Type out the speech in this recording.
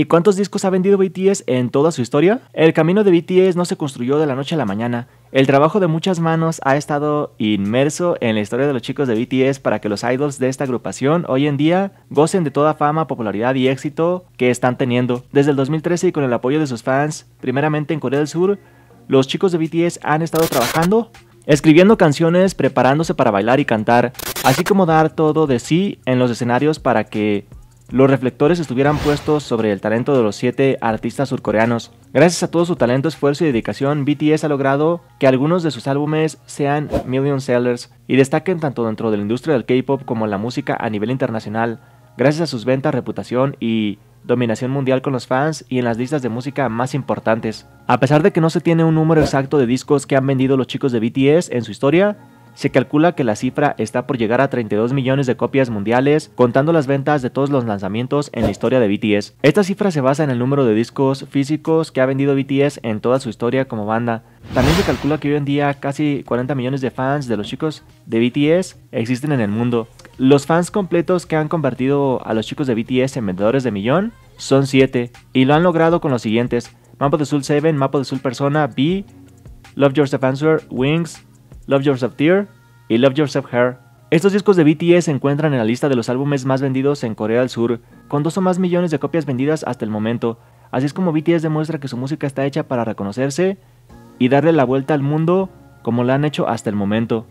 ¿Y cuántos discos ha vendido BTS en toda su historia? El camino de BTS no se construyó de la noche a la mañana. El trabajo de muchas manos ha estado inmerso en la historia de los chicos de BTS para que los idols de esta agrupación hoy en día gocen de toda fama, popularidad y éxito que están teniendo. Desde el 2013 y con el apoyo de sus fans, primeramente en Corea del Sur, los chicos de BTS han estado trabajando escribiendo canciones, preparándose para bailar y cantar, así como dar todo de sí en los escenarios para que los reflectores estuvieran puestos sobre el talento de los siete artistas surcoreanos. Gracias a todo su talento, esfuerzo y dedicación, BTS ha logrado que algunos de sus álbumes sean million sellers y destaquen tanto dentro de la industria del K-pop como en la música a nivel internacional, gracias a sus ventas, reputación y dominación mundial con los fans y en las listas de música más importantes. A pesar de que no se tiene un número exacto de discos que han vendido los chicos de BTS en su historia, se calcula que la cifra está por llegar a 32 millones de copias mundiales, contando las ventas de todos los lanzamientos en la historia de BTS. Esta cifra se basa en el número de discos físicos que ha vendido BTS en toda su historia como banda. También se calcula que hoy en día casi 40 millones de fans de los chicos de BTS existen en el mundo. Los fans completos que han convertido a los chicos de BTS en vendedores de millón son 7 y lo han logrado con los siguientes: MAPO de Soul 7, MAPO de Soul Persona, B, Love YOURSELF Answer, Wings, Love Yourself Tear y Love Yourself Hair. Estos discos de BTS se encuentran en la lista de los álbumes más vendidos en Corea del Sur, con dos o más millones de copias vendidas hasta el momento. Así es como BTS demuestra que su música está hecha para reconocerse y darle la vuelta al mundo como la han hecho hasta el momento.